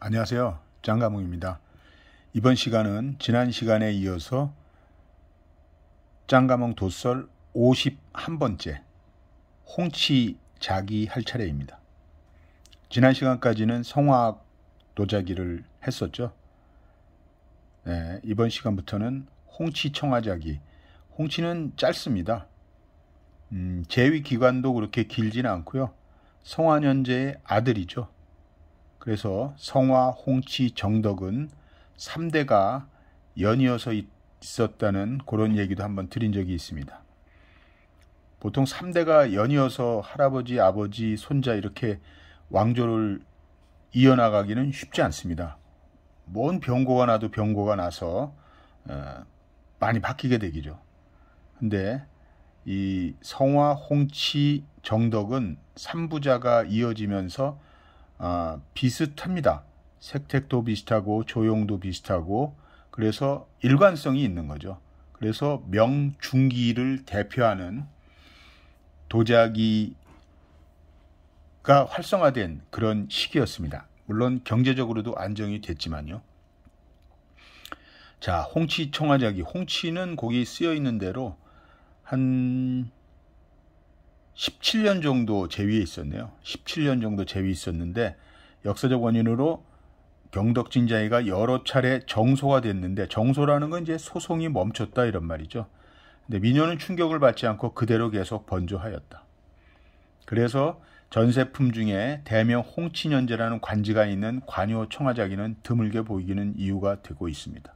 안녕하세요. 짱가몽입니다. 이번 시간은 지난 시간에 이어서 짱가몽 도설 51번째 홍치 자기 할 차례입니다. 지난 시간까지는 성화학 도자기를 했었죠. 네, 이번 시간부터는 홍치 청화자기. 홍치는 짧습니다. 음, 제위 기간도 그렇게 길지는 않고요. 성화현재의 아들이죠. 그래서 성화, 홍치, 정덕은 3대가 연이어서 있었다는 그런 얘기도 한번 드린 적이 있습니다. 보통 3대가 연이어서 할아버지, 아버지, 손자 이렇게 왕조를 이어나가기는 쉽지 않습니다. 뭔 병고가 나도 병고가 나서 어, 많이 바뀌게 되기죠. 근데 이 성화, 홍치, 정덕은 3부자가 이어지면서 아, 비슷합니다. 색택도 비슷하고 조형도 비슷하고 그래서 일관성이 있는 거죠. 그래서 명중기를 대표하는 도자기가 활성화된 그런 시기였습니다. 물론 경제적으로도 안정이 됐지만요. 자, 홍치 청화자기. 홍치는 거기 쓰여 있는 대로 한 17년 정도 재위에 있었네요. 17년 정도 재위 에 있었는데 역사적 원인으로 경덕진 자의가 여러 차례 정소가 됐는데 정소라는 건 이제 소송이 멈췄다 이런 말이죠. 근데 미녀는 충격을 받지 않고 그대로 계속 번조하였다. 그래서 전세품 중에 대명 홍치년제라는 관지가 있는 관요 청화자기는 드물게 보이기는 이유가 되고 있습니다.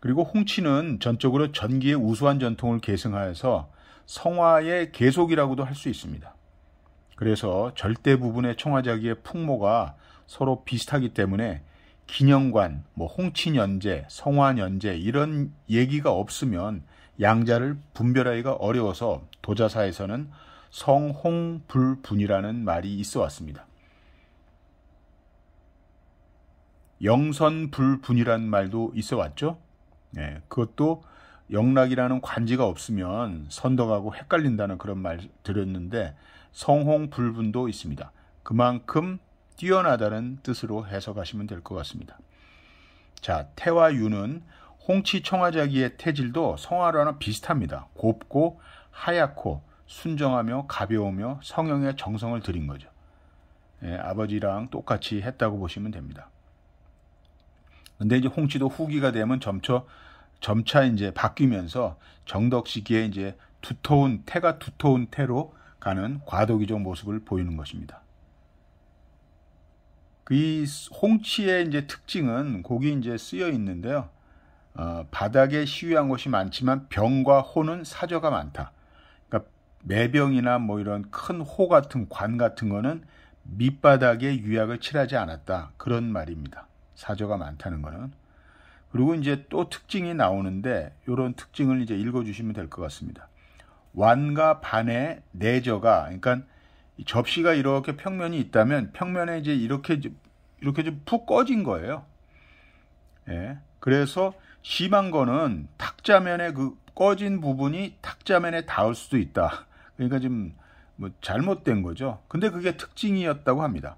그리고 홍치는 전적으로 전기의 우수한 전통을 계승하여서 성화의 계속이라고도 할 수 있습니다. 그래서 절대 부분의 청화자기의 풍모가 서로 비슷하기 때문에 기념관, 뭐 홍친연제, 성화연제 이런 얘기가 없으면 양자를 분별하기가 어려워서 도자사에서는 성홍불분이라는 말이 있어 왔습니다. 영선불분이란 말도 있어 왔죠. 네, 그것도 영락이라는 관지가 없으면 선덕하고 헷갈린다는 그런 말 드렸는데 성홍불분도 있습니다. 그만큼 뛰어나다는 뜻으로 해석하시면 될 것 같습니다. 자, 태와 유는 홍치 청화자기의 태질도 성화와는 로 비슷합니다. 곱고 하얗고 순정하며 가벼우며 성형의 정성을 들인 거죠. 예, 아버지랑 똑같이 했다고 보시면 됩니다. 근데 이제 홍치도 후기가 되면 점차 점차 이제 바뀌면서 정덕 시기에 이제 두터운 태가 두터운 태로 가는 과도기적 모습을 보이는 것입니다. 그 이 홍치의 이제 특징은 고기 이제 쓰여 있는데요. 어, 바닥에 시위한것이 많지만 병과 호는 사저가 많다. 그러니까 매병이나 뭐 이런 큰 호 같은 관 같은 거는 밑바닥에 유약을 칠하지 않았다. 그런 말입니다. 사저가 많다는 거는. 그리고 이제 또 특징이 나오는데 이런 특징을 이제 읽어주시면 될 것 같습니다. 완과 반의 내저가 그러니까 접시가 이렇게 평면이 있다면 평면에 이제 이렇게 이렇게 좀 푹 꺼진 거예요. 예. 그래서 심한 거는 탁자면의 그 꺼진 부분이 탁자면에 닿을 수도 있다. 그러니까 지금 뭐 잘못된 거죠. 근데 그게 특징이었다고 합니다.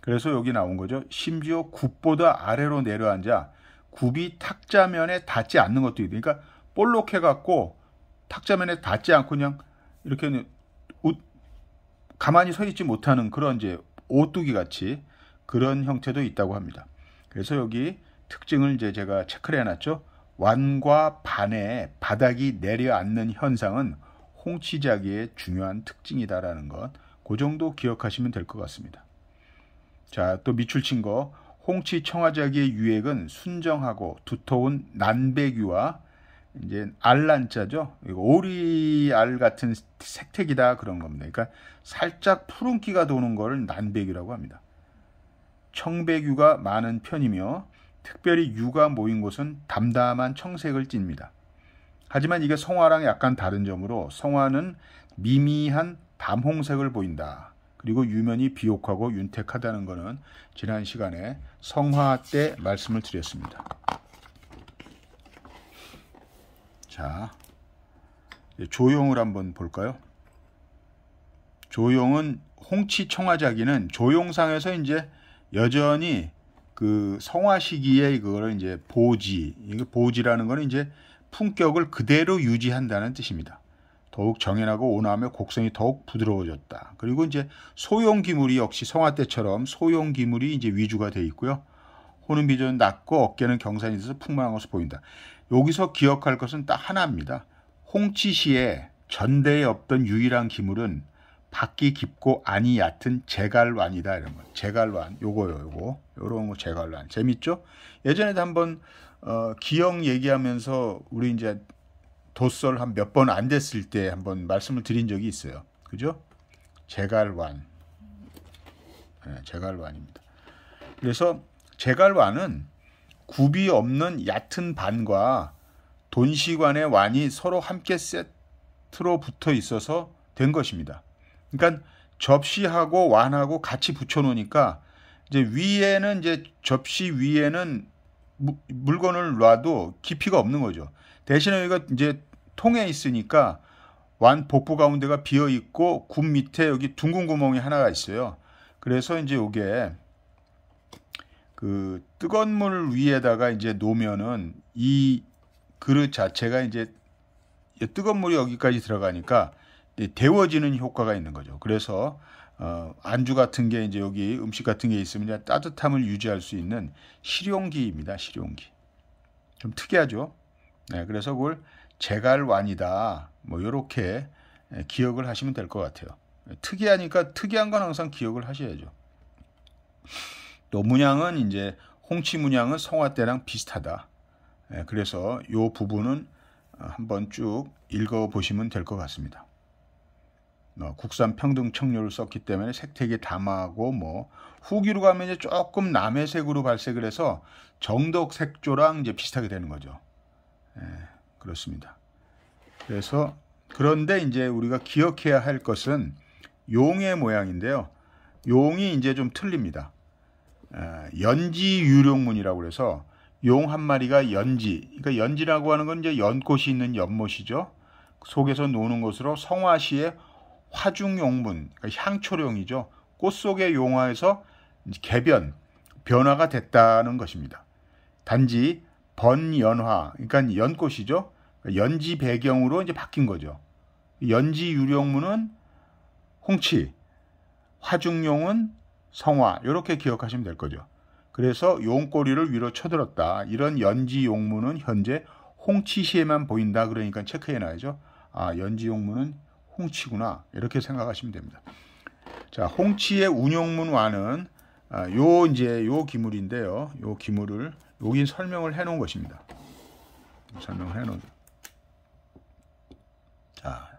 그래서 여기 나온 거죠. 심지어 굽보다 아래로 내려앉아 굽이 탁자면에 닿지 않는 것도 있어요. 그러니까 볼록해 갖고 탁자면에 닿지 않고 그냥 이렇게 옷, 가만히 서 있지 못하는 그런 이제 오뚜기 같이 그런 형태도 있다고 합니다. 그래서 여기 특징을 이제 제가 체크를 해놨죠. 완과 반의 바닥이 내려앉는 현상은 홍치자기의 중요한 특징이다라는 것. 그 정도 기억하시면 될 것 같습니다. 자, 또 밑줄 친 거. 홍치 청아자기의 유액은 순정하고 두터운 난배규와 이제 알란자죠. 오리알 같은 색택이다 그런 겁니다. 그러니까 살짝 푸른기가 도는 것을 난배규라고 합니다. 청배규가 많은 편이며 특별히 유가 모인 곳은 담담한 청색을 띱니다. 하지만 이게 성화랑 약간 다른 점으로 성화는 미미한 담홍색을 보인다. 그리고 유면이 비옥하고 윤택하다는 것은 지난 시간에 성화 때 말씀을 드렸습니다. 자, 조용을 한번 볼까요? 조용은 홍치 청화자기는 조용상에서 이제 여전히 그 성화 시기에 이거를 이제 보지, 이거 보지라는 거는 이제 품격을 그대로 유지한다는 뜻입니다. 더욱 정연하고 온화하며 곡선이 더욱 부드러워졌다. 그리고 이제 소용 기물이 역시 성화 때처럼 소용 기물이 이제 위주가 돼 있고요. 호는 비전은 낮고 어깨는 경산이 어서 풍만한 것으로 보인다. 여기서 기억할 것은 딱 하나입니다. 홍치시의 전대에 없던 유일한 기물은 밖이 깊고 안이 얕은 제갈완이다 이런 거. 제갈완 요거요 요거 요런 거 제갈완 재밌죠? 예전에도 한번 어, 기억 얘기하면서 우리 이제 도설 한몇 번 안 됐을 때 한번 말씀을 드린 적이 있어요. 그죠? 제갈완. 네, 제갈완입니다. 그래서 제갈완은 굽이 없는 얕은 반과 돈시관의 완이 서로 함께 세트로 붙어 있어서 된 것입니다. 그러니까 접시하고 완하고 같이 붙여 놓으니까 이제 위에는 이제 접시 위에는 물건을 놔도 깊이가 없는 거죠. 대신에 여기가 이제 통에 있으니까 완 복부 가운데가 비어 있고 굽 밑에 여기 둥근 구멍이 하나가 있어요. 그래서 이제 요게 그 뜨거운 물 위에다가 이제 놓으면은 이 그릇 자체가 이제 뜨거운 물이 여기까지 들어가니까 데워지는 효과가 있는 거죠. 그래서 어, 안주 같은 게 이제 여기 음식 같은 게 있으면 따뜻함을 유지할 수 있는 실용기입니다. 실용기. 좀 특이하죠? 네, 그래서 그걸 제갈완이다. 뭐 이렇게 예, 기억을 하시면 될 것 같아요. 예, 특이하니까 특이한 건 항상 기억을 하셔야죠. 또 문양은 이제 홍치 문양은 성화 때랑 비슷하다. 예, 그래서 이 부분은 어, 한번 쭉 읽어 보시면 될 것 같습니다. 어, 국산 평등 청료를 썼기 때문에 색택이 담하고 뭐 후기로 가면 이제 조금 남의색으로 발색을 해서 정덕 색조랑 이제 비슷하게 되는 거죠. 예, 그렇습니다. 그래서 그런데 이제 우리가 기억해야 할 것은 용의 모양인데요. 용이 이제 좀 틀립니다. 예, 연지 유령문이라고 해서 용 한 마리가 연지, 그러니까 연지라고 하는 건 이제 연꽃이 있는 연못이죠. 속에서 노는 것으로 성화시의 화중용문, 그러니까 향초룡이죠. 꽃 속의 용화에서 개변, 변화가 됐다는 것입니다. 단지 번연화, 그러니까 연꽃이죠. 연지 배경으로 이제 바뀐 거죠. 연지 유령문은 홍치, 화중용은 성화 이렇게 기억하시면 될 거죠. 그래서 용꼬리를 위로 쳐들었다. 이런 연지 용문은 현재 홍치시에만 보인다. 그러니까 체크해 놔야죠. 아, 연지 용문은 홍치구나. 이렇게 생각하시면 됩니다. 자, 홍치의 운용문화는 아, 요 이제 요 기물인데요. 요 기물을 여기 설명을 해 놓은 것입니다. 설명을 해 놓은. 자.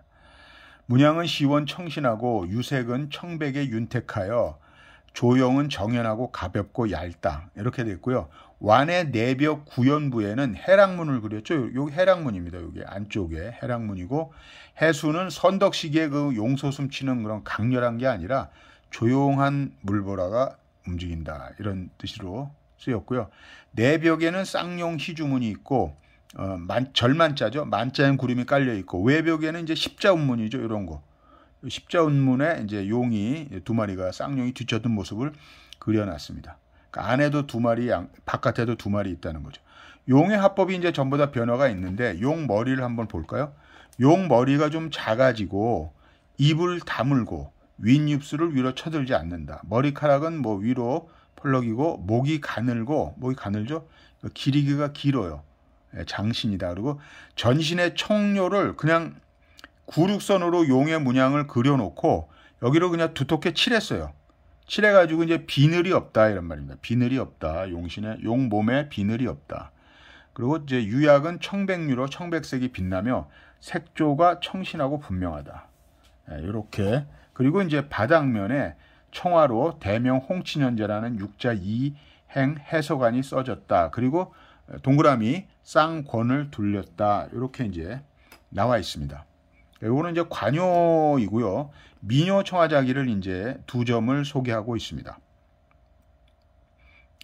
문양은 시원 청신하고 유색은 청백에 윤택하여 조형은 정연하고 가볍고 얇다. 이렇게 되어 있고요. 완의 내벽 구연부에는 해랑문을 그렸죠. 여기 해랑문입니다. 여기 안쪽에 해랑문이고 해수는 선덕식의 시그 용소 숨치는 그런 강렬한 게 아니라 조용한 물보라가 움직인다. 이런 뜻으로 쓰였고요. 내벽에는 쌍용 희주문이 있고 어, 만, 절만자죠. 만자엔 구름이 깔려 있고 외벽에는 이제 십자운문이죠. 이런 거. 십자운문에 이제 용이 두 마리가 쌍용이 뒤쳐든 모습을 그려놨습니다. 그러니까 안에도 두 마리, 양, 바깥에도 두 마리 있다는 거죠. 용의 합법이 이제 전부 다 변화가 있는데 용 머리를 한번 볼까요? 용 머리가 좀 작아지고 입을 다물고 윗입술을 위로 쳐들지 않는다. 머리카락은 뭐 위로 펄럭이고 목이 가늘고 목이 가늘죠? 그 길이기가 길어요. 예, 장신이다. 그리고 전신의 청료를 그냥 구륙선으로 용의 문양을 그려놓고 여기로 그냥 두텁게 칠했어요. 칠해가지고 이제 비늘이 없다 이런 말입니다. 비늘이 없다. 용신의 용 몸에 비늘이 없다. 그리고 이제 유약은 청백류로 청백색이 빛나며 색조가 청신하고 분명하다. 이렇게 예, 그리고 이제 바닥면에 청와로 대명 홍친현제라는 육자 2행해석안이 써졌다. 그리고 동그라미 쌍권을 둘렸다. 이렇게 이제 나와 있습니다. 이거는 예, 이제 관요이고요. 미녀 청화자기를 이제 두 점을 소개하고 있습니다.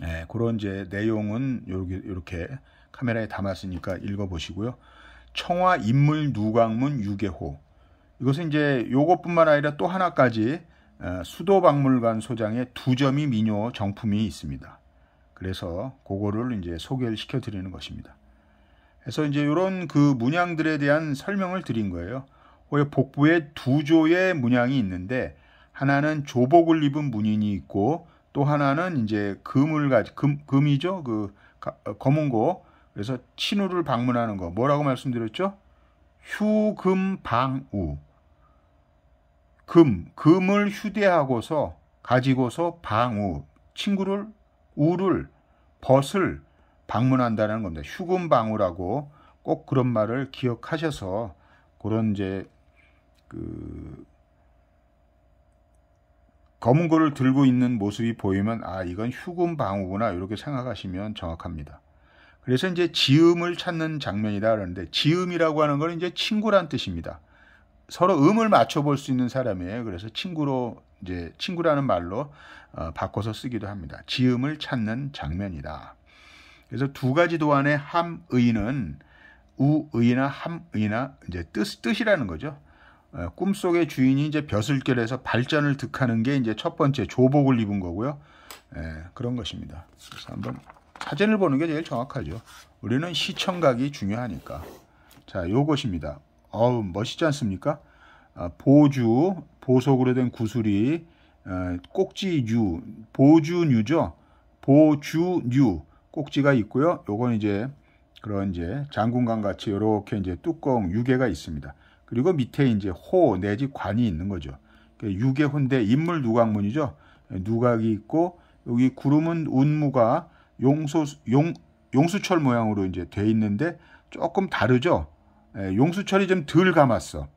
네, 그런 이제 내용은 이렇게, 이렇게 카메라에 담았으니까 읽어보시고요. 청화 인물 누강문 유계호 이것은 이제 요것뿐만 아니라 또 하나까지 수도박물관 소장에 두 점이 미녀 정품이 있습니다. 그래서 그거를 이제 소개를 시켜드리는 것입니다. 그래서 이제 이런 그 문양들에 대한 설명을 드린 거예요. 복부에 두 조의 문양이 있는데 하나는 조복을 입은 문인이 있고 또 하나는 이제 금을 가지 금 금이죠 그 검은 고 그래서 친우를 방문하는 거 뭐라고 말씀드렸죠? 휴금방우 금, 금을 휴대하고서 가지고서 방우, 친구를, 우를, 벗을 방문한다는 겁니다. 휴금방우라고 꼭 그런 말을 기억하셔서 그런 이제 그 검은 거를 들고 있는 모습이 보이면 아 이건 휴금방우구나 이렇게 생각하시면 정확합니다. 그래서 이제 지음을 찾는 장면이다 그러는데 지음이라고 하는 건 이제 친구란 뜻입니다. 서로 음을 맞춰볼 수 있는 사람이에요. 그래서 친구로 이제 친구라는 말로 어, 바꿔서 쓰기도 합니다. 지음을 찾는 장면이다. 그래서 두 가지 도안의 함의는 우의나 함의나 이제 뜻 뜻이라는 거죠. 어, 꿈속의 주인이 이제 벼슬길에서 발전을 득하는 게 이제 첫 번째 조복을 입은 거고요. 예, 그런 것입니다. 그래서 한번 사진을 보는 게 제일 정확하죠. 우리는 시청각이 중요하니까. 자, 요것입니다. 어우 멋있지 않습니까? 아, 보주, 보석으로 된 구슬이 아, 꼭지뉴보주뉴죠 보주유, 꼭지가 있고요. 요건 이제 그런 이제 장군관 같이 이렇게 이제 뚜껑 유개가 있습니다. 그리고 밑에 이제 호 내지 관이 있는 거죠. 그 유개 혼대 인물 누각문이죠. 예, 누각이 있고 여기 구름은 운무가 용소 용 용수철 모양으로 이제 돼 있는데 조금 다르죠. 예, 용수철이 좀 덜 감았어.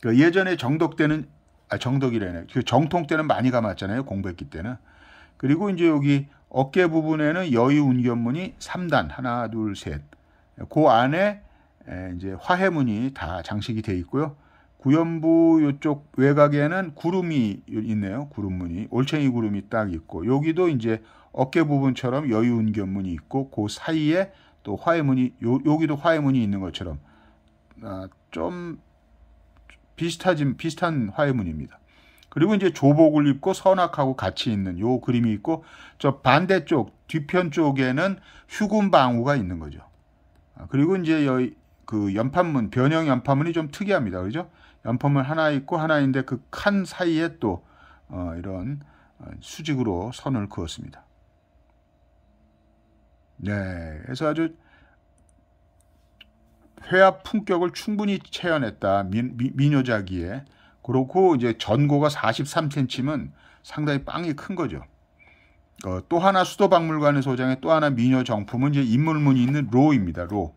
그 예전에 정덕 때는 아 정덕이래네. 그 정통 때는 많이 감았잖아요. 공백기 때는. 그리고 이제 여기 어깨 부분에는 여의 운견문이 3단 하나 둘 셋. 그 안에 예, 이제 화해문이 다 장식이 돼 있고요. 구연부 이쪽 외곽에는 구름이 있네요. 구름문이 올챙이 구름이 딱 있고 여기도 이제 어깨 부분처럼 여유운견문이 있고 그 사이에 또 화해문이 요, 여기도 화해문이 있는 것처럼 아, 좀 비슷하진 비슷한 화해문입니다. 그리고 이제 조복을 입고 선악하고 같이 있는 요 그림이 있고 저 반대쪽 뒤편 쪽에는 휴군 방우가 있는 거죠. 아, 그리고 이제 여, 그 연판문 변형 연판문이 좀 특이합니다. 그죠? 연판문 하나 있고 하나인데 그 칸 사이에 또 어, 이런 수직으로 선을 그었습니다. 네, 그래서 아주 회화 품격을 충분히 체현했다. 미, 녀자기에 그렇고 이제 전고가 43cm면 상당히 빵이 큰 거죠. 어, 또 하나 수도박물관의 소장의 또 하나 미녀 정품은 이제 인물문이 있는 로입니다. 로.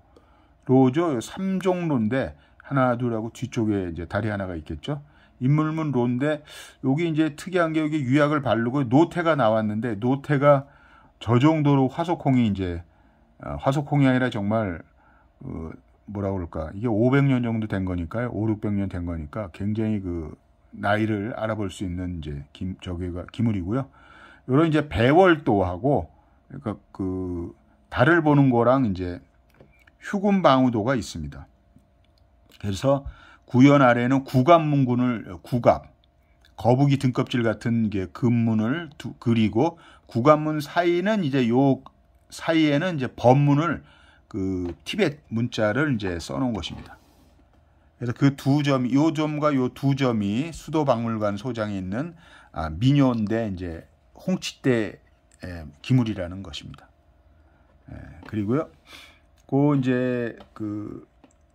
로죠. 삼종 로인데 하나 둘하고 뒤쪽에 이제 다리 하나가 있겠죠. 인물문 로인데 여기 이제 특이한 게 여기 유약을 바르고 노태가 나왔는데 노태가 저 정도로 화석홍이 이제 어, 화석홍이 아니라 정말 어, 뭐라 고 그럴까 이게 500년 정도 된 거니까요 5, 600년 된 거니까 굉장히 그 나이를 알아볼 수 있는 이제 김 저기가 그 기물이고요 요런 이제 배월도하고 그러니까 그 달을 보는 거랑 이제 휴군 방우도가 있습니다 그래서 구연 아래는 구갑문군을 구갑 거북이 등껍질 같은 게 금문을 두, 그리고 구간문 사이는 이제 요 사이에는 이제 법문을 그 티벳 문자를 이제 써놓은 것입니다. 그래서 그 두 점, 요 점과 요 두 점이 수도박물관 소장에 있는 아, 민요인데 이제 홍치대 기물이라는 것입니다. 예, 그리고요, 그 이제 그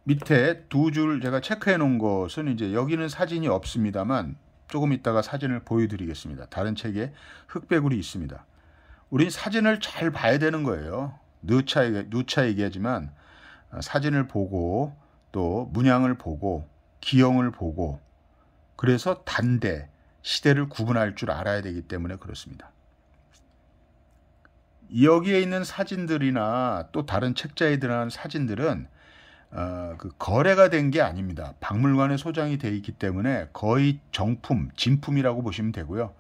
밑에 두 줄 제가 체크해 놓은 것은 이제 여기는 사진이 없습니다만 조금 있다가 사진을 보여드리겠습니다. 다른 책에 흑백으로 있습니다. 우린 사진을 잘 봐야 되는 거예요. 누차 누차 얘기하지만 어, 사진을 보고 또 문양을 보고 기형을 보고 그래서 단대 시대를 구분할 줄 알아야 되기 때문에 그렇습니다. 여기에 있는 사진들이나 또 다른 책자에 들어간 사진들은 어, 그 거래가 된 게 아닙니다. 박물관에 소장이 돼 있기 때문에 거의 정품, 진품이라고 보시면 되고요.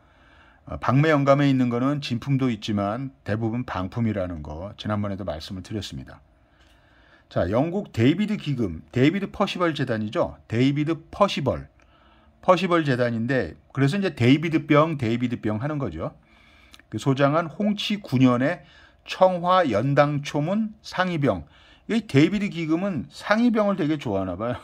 박매 어, 영감에 있는 거는 진품도 있지만 대부분 방품이라는 거 지난번에도 말씀을 드렸습니다. 자, 영국 데이비드 기금, 데이비드 퍼시벌 재단이죠. 데이비드 퍼시벌. 퍼시벌 재단인데 그래서 이제 데이비드 병, 데이비드 병 하는 거죠. 그 소장한 홍치 9년의 청화 연당초문 상이병. 이 데이비드 기금은 상이병을 되게 좋아하나 봐요.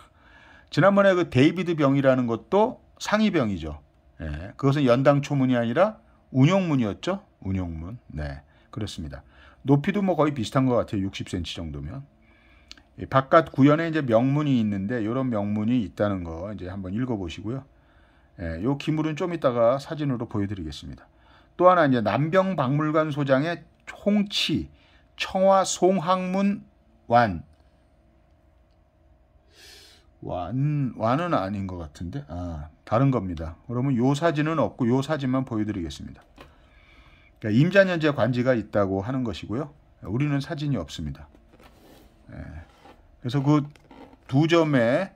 지난번에 그 데이비드 병이라는 것도 상이병이죠. 예, 그것은 연당 초문이 아니라 운용문이었죠. 운용문. 네, 그렇습니다. 높이도 뭐 거의 비슷한 것 같아요. 60cm 정도면. 예, 바깥 구연에 이제 명문이 있는데 이런 명문이 있다는 거 이제 한번 읽어보시고요. 예, 요 기물은 좀 이따가 사진으로 보여드리겠습니다. 또 하나 이제 남병박물관 소장의 홍치 청화 송학문 완 완, 완은 아닌 것 같은데 아 다른 겁니다 그러면 요 사진은 없고 요 사진만 보여드리겠습니다 그러니까 임자년제 관지가 있다고 하는 것이고요 우리는 사진이 없습니다 예. 그래서 그 두 점의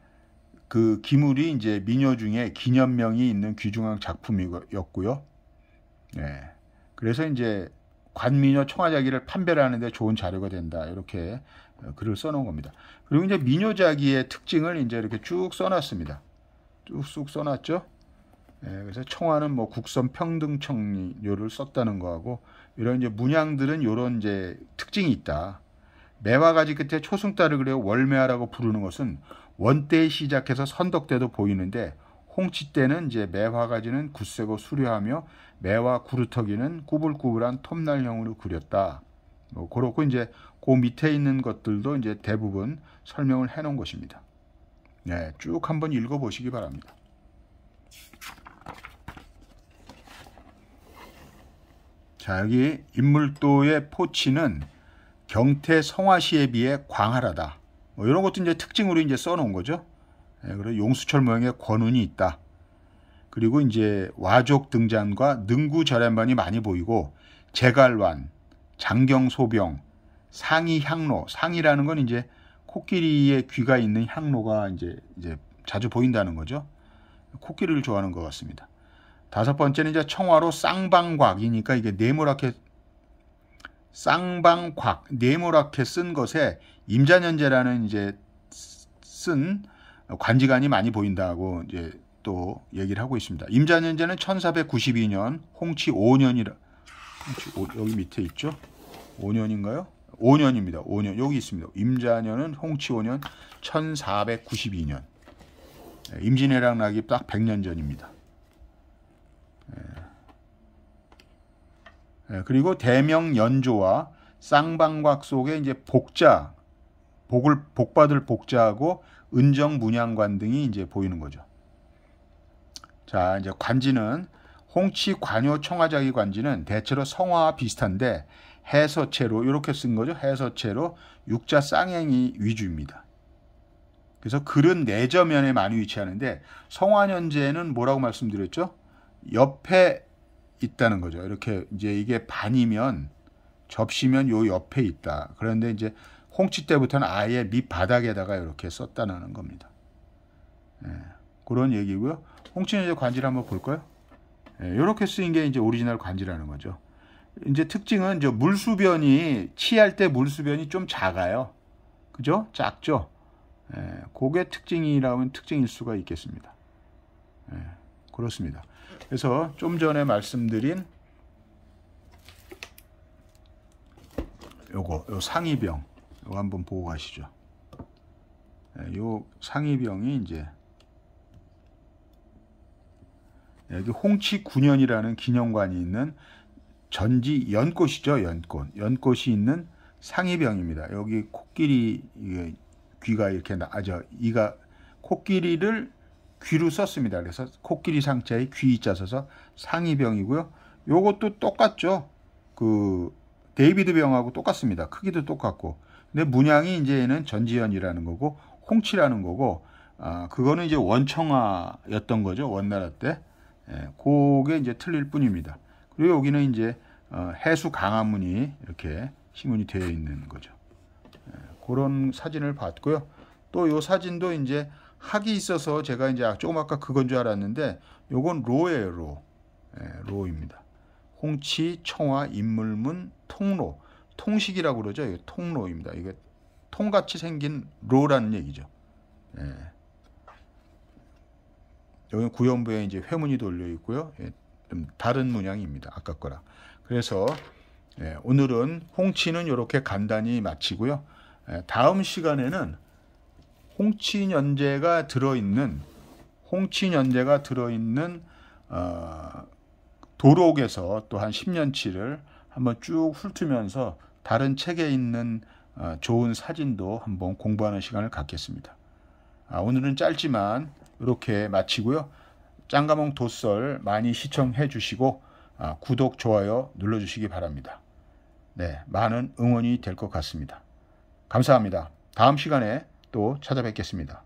그 기물이 이제 미녀 중에 기념명이 있는 귀중한 작품이었고요 예. 그래서 이제 관미녀 청화자기를 판별하는데 좋은 자료가 된다 이렇게 어, 글을 써놓은 겁니다. 그리고 이제 민요자기의 특징을 이제 이렇게 쭉 써놨습니다. 쭉쭉 써놨죠. 예, 그래서 청와는 뭐 국선 평등청요를 썼다는 거하고 이런 이제 문양들은 이런 이제 특징이 있다. 매화 가지 끝에 초승달을 그려 월매화라고 부르는 것은 원대에 시작해서 선덕대도 보이는데 홍치 때는 이제 매화 가지는 굳세고 수려하며 매화 구루터기는 꾸불꾸불한 톱날형으로 그렸다. 뭐 그렇고 이제 그 밑에 있는 것들도 이제 대부분 설명을 해 놓은 것입니다. 네, 쭉 한번 읽어 보시기 바랍니다. 자, 여기 인물도의 포치는 경태 성화시에 비해 광활하다. 뭐 이런 것도 이제 특징으로 이제 써 놓은 거죠. 네, 그리고 용수철 모양의 권운이 있다. 그리고 이제 와족 등잔과 능구 절연반이 많이 보이고 제갈완, 장경소병, 상이 향로, 상이라는 건 이제 코끼리의 귀가 있는 향로가 이제, 이제 자주 보인다는 거죠. 코끼리를 좋아하는 것 같습니다. 다섯 번째는 이제 청화로 쌍방곽이니까 이게 네모랗게 쌍방곽 네모랗게 쓴 것에 임자년제라는 이제 쓴 관지간이 많이 보인다고 이제 또 얘기를 하고 있습니다. 임자년제는 1492년 홍치 5년이라 홍치 5, 여기 밑에 있죠? 5년인가요? 5년입니다. 5년 여기 있습니다. 임자년은 홍치 5년 1492년 예, 임진왜란 나기 딱 100년 전입니다. 예. 예, 그리고 대명 연조와 쌍방곽 속에 이제 복자 복을 복받을 복자하고 은정 문양관 등이 이제 보이는 거죠. 자 이제 관지는 홍치 관요 청화자기 관지는 대체로 성화와 비슷한데 해서체로 이렇게 쓴 거죠. 해서체로 육자 쌍행이 위주입니다. 그래서 글은 내저면에 네 많이 위치하는데 성화현재는 뭐라고 말씀드렸죠? 옆에 있다는 거죠. 이렇게 이제 이게 반이면 접시면 요 옆에 있다. 그런데 이제 홍치 때부터는 아예 밑바닥에다가 이렇게 썼다는 겁니다. 예, 그런 얘기고요. 홍치는 이제 관를 한번 볼까요? 예, 이렇게 쓰인 게 이제 오리지널 관지라는 거죠. 이제 특징은 저 물수변이 치할 때 물수변이 좀 작아요. 그죠? 작죠? 예, 그게 특징이라면 특징일 수가 있겠습니다. 예, 그렇습니다. 그래서 좀 전에 말씀드린 요거 요 상이병 요거 한번 보고 가시죠. 예, 요 상이병이 이제 여기 홍치 9년이라는 기념관이 있는 전지 연꽃이죠. 연꽃. 연꽃이 있는 상이병입니다. 여기 코끼리 귀가 이렇게 나, 아저 이가 코끼리를 귀로 썼습니다. 그래서 코끼리 상자에 귀자짜서 상이병이고요. 요것도 똑같죠. 그 데이비드 병하고 똑같습니다. 크기도 똑같고. 근데 문양이 이제 는 전지현이라는 거고 홍치라는 거고 아 그거는 이제 원청화였던 거죠. 원나라 때. 예, 그게 이제 틀릴 뿐입니다. 그리고 여기는 이제 어, 해수 강화문이 이렇게 시문이 되어 있는 거죠. 예, 그런 사진을 봤고요. 또이 사진도 이제 학이 있어서 제가 이제 조금 아까 그건 줄 알았는데 요건 로예요, 로. 예, 로입니다. 홍치, 청화, 인물문, 통로. 통식이라고 그러죠. 이게 통로입니다. 이게 통같이 생긴 로라는 얘기죠. 예. 여기 구연부에 이제 회문이 돌려 있고요. 예, 좀 다른 문양입니다. 아까 거랑. 그래서 예, 오늘은 홍치는 이렇게 간단히 마치고요. 예, 다음 시간에는 홍치연재가 들어있는 홍치연재가 들어있는 어, 도록에서 또한 10년치를 한번 쭉 훑으면서 다른 책에 있는 어, 좋은 사진도 한번 공부하는 시간을 갖겠습니다. 아, 오늘은 짧지만 이렇게 마치고요. 짱가몽 도썰 많이 시청해 주시고 아, 구독, 좋아요 눌러주시기 바랍니다. 네, 많은 응원이 될 것 같습니다. 감사합니다. 다음 시간에 또 찾아뵙겠습니다.